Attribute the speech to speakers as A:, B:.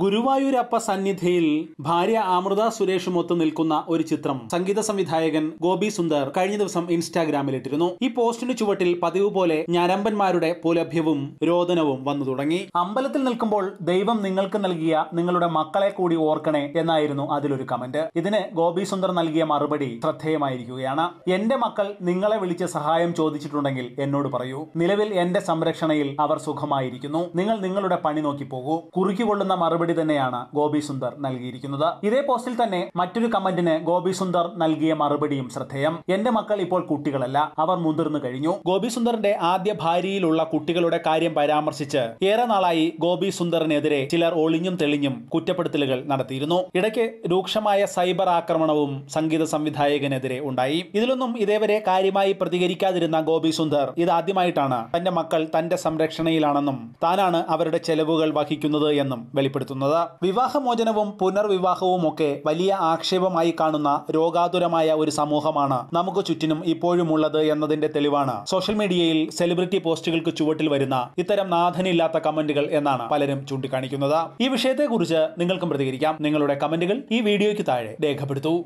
A: ഗുരുവായൂരപ്പ സന്നിധിയിൽ ഭാര്യ അമൃത സുരേഷുമൊത്ത് നിൽക്കുന്ന ഒരു ചിത്രം സംഗീത സംവിധായകൻ ഗോപി സുന്ദർ കഴിഞ്ഞ ദിവസം ഇൻസ്റ്റാഗ്രാമിലിട്ടിരുന്നു ഈ പോസ്റ്റിന് ചുവട്ടിൽ പതിവ് പോലെ ഞരമ്പന്മാരുടെ പുലഭ്യവും രോദനവും വന്നു തുടങ്ങി അമ്പലത്തിൽ നിൽക്കുമ്പോൾ ദൈവം നിങ്ങൾക്ക് നൽകിയ നിങ്ങളുടെ മക്കളെ കൂടി ഓർക്കണേ എന്നായിരുന്നു അതിലൊരു കമന്റ് ഇതിന് ഗോപി സുന്ദർ നൽകിയ മറുപടി ശ്രദ്ധേയമായിരിക്കുകയാണ് എന്റെ മക്കൾ നിങ്ങളെ വിളിച്ച് സഹായം ചോദിച്ചിട്ടുണ്ടെങ്കിൽ എന്നോട് പറയൂ നിലവിൽ എന്റെ സംരക്ഷണയിൽ അവർ സുഖമായിരിക്കുന്നു നിങ്ങൾ നിങ്ങളുടെ പണി നോക്കി പോകൂ കുറുക്കിക്കൊള്ളുന്ന മറുപടി മറുപടി തന്നെയാണ് ഗോപി സുന്ദർ നൽകിയിരിക്കുന്നത് ഇതേ പോസ്റ്റിൽ തന്നെ മറ്റൊരു കമന്റിന് ഗോപി സുന്ദർ നൽകിയ മറുപടിയും ശ്രദ്ധേയം എന്റെ മക്കൾ ഇപ്പോൾ കുട്ടികളല്ല അവർ മുതിർന്നു കഴിഞ്ഞു ഗോപി സുന്ദറിന്റെ ആദ്യ ഭാര്യയിലുള്ള കുട്ടികളുടെ കാര്യം പരാമർശിച്ച് ഏറെ നാളായി ഗോപി സുന്ദറിനെതിരെ ചിലർ ഒളിഞ്ഞും തെളിഞ്ഞും കുറ്റപ്പെടുത്തലുകൾ നടത്തിയിരുന്നു ഇടയ്ക്ക് രൂക്ഷമായ സൈബർ ആക്രമണവും സംഗീത സംവിധായകനെതിരെ ഉണ്ടായി ഇതിലൊന്നും ഇതേവരെ കാര്യമായി പ്രതികരിക്കാതിരുന്ന ഗോപി സുന്ദർ ഇതാദ്യമായിട്ടാണ് തന്റെ മക്കൾ തന്റെ സംരക്ഷണയിലാണെന്നും താനാണ് അവരുടെ ചെലവുകൾ വഹിക്കുന്നത് എന്നും വെളിപ്പെടുത്തുന്നത് നടത്തുന്നത് വിവാഹമോചനവും പുനർവിവാഹവും ഒക്കെ വലിയ ആക്ഷേപമായി കാണുന്ന രോഗാതുരമായ ഒരു സമൂഹമാണ് നമുക്ക് ചുറ്റിനും ഇപ്പോഴുമുള്ളത് എന്നതിന്റെ തെളിവാണ് സോഷ്യൽ മീഡിയയിൽ സെലിബ്രിറ്റി പോസ്റ്റുകൾക്ക് ചുവട്ടിൽ വരുന്ന ഇത്തരം നാഥനില്ലാത്ത കമന്റുകൾ എന്നാണ് പലരും ചൂണ്ടിക്കാണിക്കുന്നത് ഈ വിഷയത്തെക്കുറിച്ച് നിങ്ങൾക്കും പ്രതികരിക്കാം നിങ്ങളുടെ കമന്റുകൾ ഈ വീഡിയോയ്ക്ക് താഴെ രേഖപ്പെടുത്തൂ